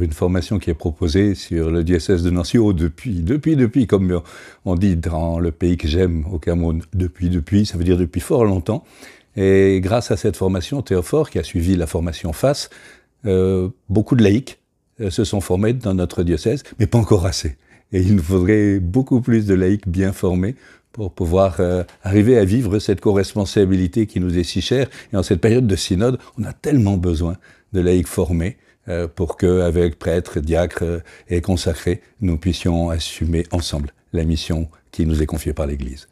Une formation qui est proposée sur le diocèse de Nancy, oh, depuis, depuis, depuis, comme on dit dans le pays que j'aime au Cameroun, depuis, depuis, ça veut dire depuis fort longtemps. Et grâce à cette formation, Théophore, qui a suivi la formation FACE, euh, beaucoup de laïcs euh, se sont formés dans notre diocèse, mais pas encore assez. Et il nous faudrait beaucoup plus de laïcs bien formés pour pouvoir euh, arriver à vivre cette co-responsabilité qui nous est si chère. Et en cette période de synode, on a tellement besoin de laïcs formés euh, pour que, avec prêtres, diacres euh, et consacrés, nous puissions assumer ensemble la mission qui nous est confiée par l'Église.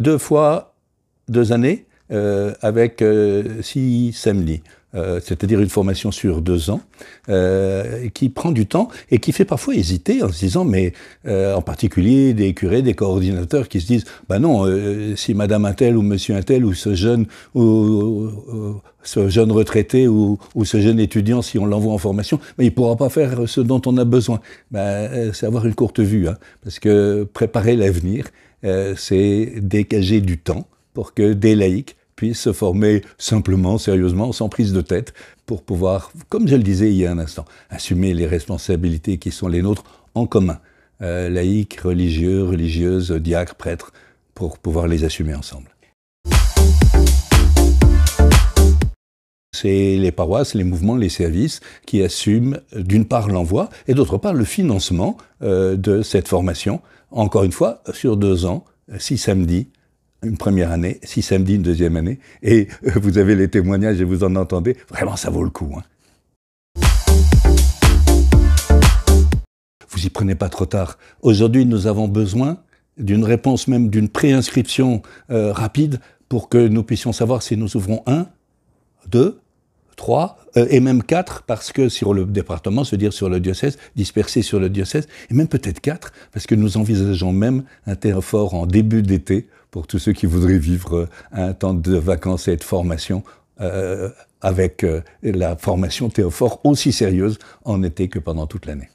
Deux fois deux années, avec six samedis. Euh, c'est-à-dire une formation sur deux ans, euh, qui prend du temps et qui fait parfois hésiter en se disant, mais euh, en particulier des curés, des coordinateurs qui se disent, bah non, si Madame Intel ou Monsieur Intel ou ce jeune ou, ce jeune retraité ou, ce jeune étudiant, si on l'envoie en formation, mais il pourra pas faire ce dont on a besoin. Bah, c'est avoir une courte vue, hein, parce que préparer l'avenir, c'est dégager du temps pour que des laïcs puissent se former simplement, sérieusement, sans prise de tête, pour pouvoir, comme je le disais il y a un instant, assumer les responsabilités qui sont les nôtres en commun, euh, laïcs, religieux, religieuses, diacres, prêtres, pour pouvoir les assumer ensemble. C'est les paroisses, les mouvements, les services qui assument d'une part l'envoi et d'autre part le financement euh, de cette formation, encore une fois, sur deux ans, euh, six samedis, une première année, six samedis, une deuxième année, et euh, vous avez les témoignages et vous en entendez, vraiment ça vaut le coup. Hein. Vous y prenez pas trop tard. Aujourd'hui, nous avons besoin d'une réponse même, d'une préinscription euh, rapide pour que nous puissions savoir si nous ouvrons un, deux, trois euh, et même quatre parce que sur le département, se dire sur le diocèse, dispersé sur le diocèse, et même peut-être quatre parce que nous envisageons même un terrain fort en début d'été pour tous ceux qui voudraient vivre euh, un temps de vacances et de formation euh, avec euh, la formation Théophore aussi sérieuse en été que pendant toute l'année.